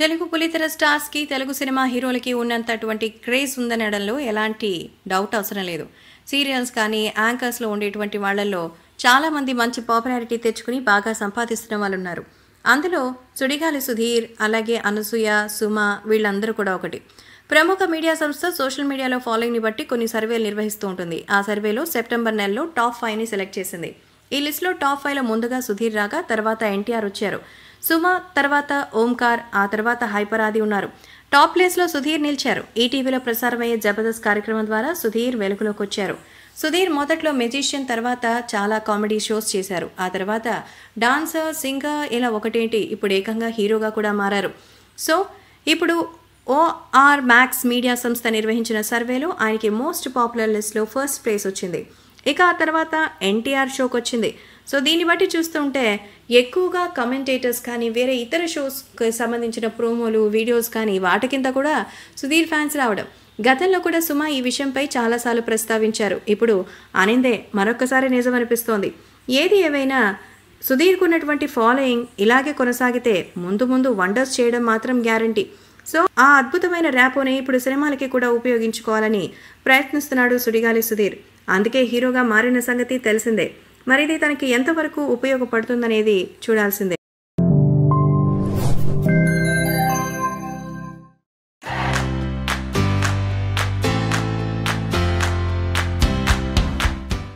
తెలుగు పులితెర స్టార్స్కి తెలుగు సినిమా హీరోలకి ఉన్నంతటువంటి క్రేజ్ ఉందనడంలో ఎలాంటి డౌట్ అవసరం లేదు సీరియల్స్ కానీ యాంకర్స్లో ఉండేటువంటి వాళ్ళల్లో చాలామంది మంచి పాపులారిటీ తెచ్చుకుని బాగా సంపాదిస్తున్న వాళ్ళు ఉన్నారు అందులో సుడిగాలి సుధీర్ అలాగే అనసూయ సుమ వీళ్ళందరూ కూడా ఒకటి ప్రముఖ మీడియా సంస్థ సోషల్ మీడియాలో ఫాలోయింగ్ని బట్టి కొన్ని సర్వేలు నిర్వహిస్తూ ఉంటుంది ఆ సర్వేలో సెప్టెంబర్ నెలలో టాప్ ఫైవ్ని సెలెక్ట్ చేసింది ఈ లిస్ట్లో టాప్ ఫైవ్లో ముందుగా సుధీర్ రాగా తర్వాత ఎన్టీఆర్ వచ్చారు సుమ తర్వాత ఓంకార్ ఆ తర్వాత హైపర్ ఆది ఉన్నారు టాప్ ప్లేస్లో సుధీర్ నిలిచారు ఈటీవీలో ప్రసారమయ్యే జబర్దస్త్ కార్యక్రమం ద్వారా సుధీర్ వెలుగులోకి వచ్చారు సుధీర్ మొదట్లో మెజిషియన్ తర్వాత చాలా కామెడీ షోస్ చేశారు ఆ తర్వాత డాన్సర్ సింగర్ ఇలా ఒకటేంటి ఇప్పుడు ఏకంగా హీరోగా కూడా మారారు సో ఇప్పుడు ఓఆర్ మ్యాక్స్ మీడియా సంస్థ నిర్వహించిన సర్వేలో ఆయనకి మోస్ట్ పాపులర్ లిస్ట్లో ఫస్ట్ ప్లేస్ వచ్చింది ఇక ఆ తర్వాత ఎన్టీఆర్ షోకి వచ్చింది సో దీన్ని బట్టి చూస్తుంటే ఎక్కువగా కమెంటేటర్స్ కానీ వేరే ఇతర షోస్కి సంబంధించిన ప్రోమోలు వీడియోస్ కానీ వాటికింత కూడా సుధీర్ ఫ్యాన్స్ రావడం గతంలో కూడా సుమ ఈ విషయంపై చాలాసార్లు ప్రస్తావించారు ఇప్పుడు ఆనందే మరొక్కసారి నిజం అనిపిస్తోంది ఏది ఏవైనా సుధీర్కు ఉన్నటువంటి ఫాలోయింగ్ ఇలాగే కొనసాగితే ముందు ముందు వండర్స్ చేయడం మాత్రం గ్యారంటీ సో ఆ అద్భుతమైన ర్యాపోని ఇప్పుడు సినిమాలకి కూడా ఉపయోగించుకోవాలని ప్రయత్నిస్తున్నాడు సుడిగాలి సుధీర్ అందుకే హీరోగా మారిన సంగతి తెలిసిందే మరిది తనకి ఎంతవరకు ఉపయోగపడుతుందనేది చూడాల్సిందే